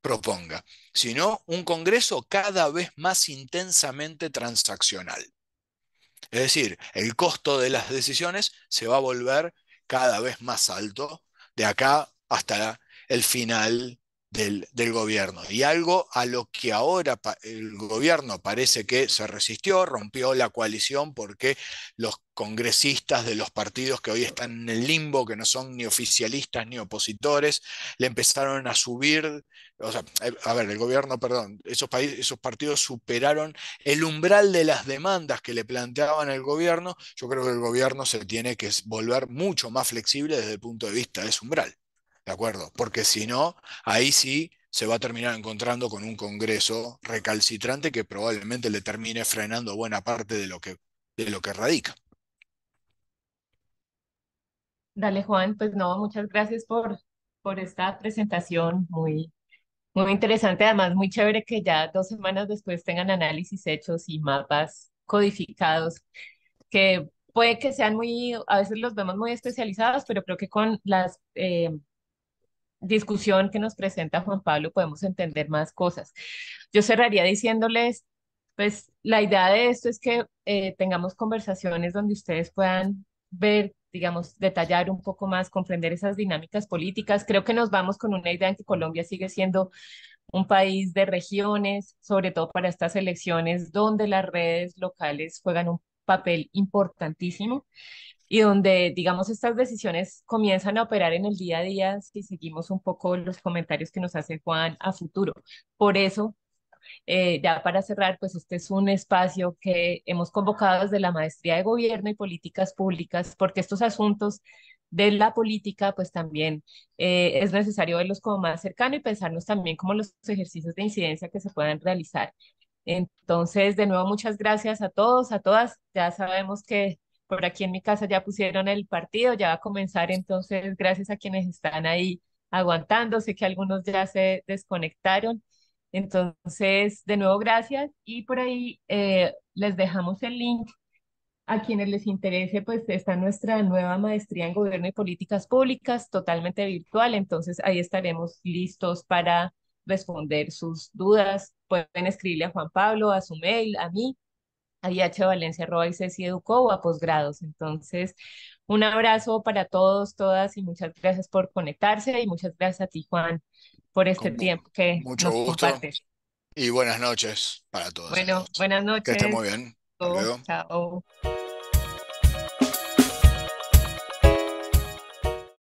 proponga, sino un Congreso cada vez más intensamente transaccional. Es decir, el costo de las decisiones se va a volver cada vez más alto de acá hasta el final del, gobierno. Y algo a lo que ahora el gobierno parece que se resistió, rompió la coalición porque los congresistas de los partidos que hoy están en el limbo, que no son ni oficialistas ni opositores, le empezaron a subir, o sea, eh, a ver, el gobierno, perdón, esos, países, esos partidos superaron el umbral de las demandas que le planteaban el gobierno. Yo creo que el gobierno se tiene que volver mucho más flexible desde el punto de vista de ese umbral. ¿De acuerdo? Porque si no, ahí sí se va a terminar encontrando con un Congreso recalcitrante que probablemente le termine frenando buena parte de lo que, de lo que radica. Dale, Juan, pues no, muchas gracias por, por esta presentación muy, muy interesante, además muy chévere que ya dos semanas después tengan análisis hechos y mapas codificados, que puede que sean muy, a veces los vemos muy especializados, pero creo que con las... Eh, discusión que nos presenta Juan Pablo podemos entender más cosas. Yo cerraría diciéndoles, pues la idea de esto es que eh, tengamos conversaciones donde ustedes puedan ver, digamos, detallar un poco más, comprender esas dinámicas políticas. Creo que nos vamos con una idea en que Colombia sigue siendo un país de regiones, sobre todo para estas elecciones, donde las redes locales juegan un papel importantísimo y donde, digamos, estas decisiones comienzan a operar en el día a día si seguimos un poco los comentarios que nos hace Juan a futuro. Por eso, eh, ya para cerrar, pues este es un espacio que hemos convocado desde la Maestría de Gobierno y Políticas Públicas, porque estos asuntos de la política, pues también eh, es necesario verlos como más cercano y pensarnos también como los ejercicios de incidencia que se puedan realizar. Entonces, de nuevo, muchas gracias a todos, a todas. Ya sabemos que por aquí en mi casa ya pusieron el partido, ya va a comenzar, entonces gracias a quienes están ahí aguantando, sé que algunos ya se desconectaron, entonces de nuevo gracias y por ahí eh, les dejamos el link. A quienes les interese, pues está nuestra nueva maestría en Gobierno y Políticas Públicas, totalmente virtual, entonces ahí estaremos listos para responder sus dudas. Pueden escribirle a Juan Pablo, a su mail, a mí, IH Valencia, y si Educó o a posgrados. Entonces, un abrazo para todos, todas y muchas gracias por conectarse y muchas gracias a ti, Juan, por este tiempo que mucho gusto. Y buenas noches para todos. Bueno, buenas noches. Que estén muy bien. Chao.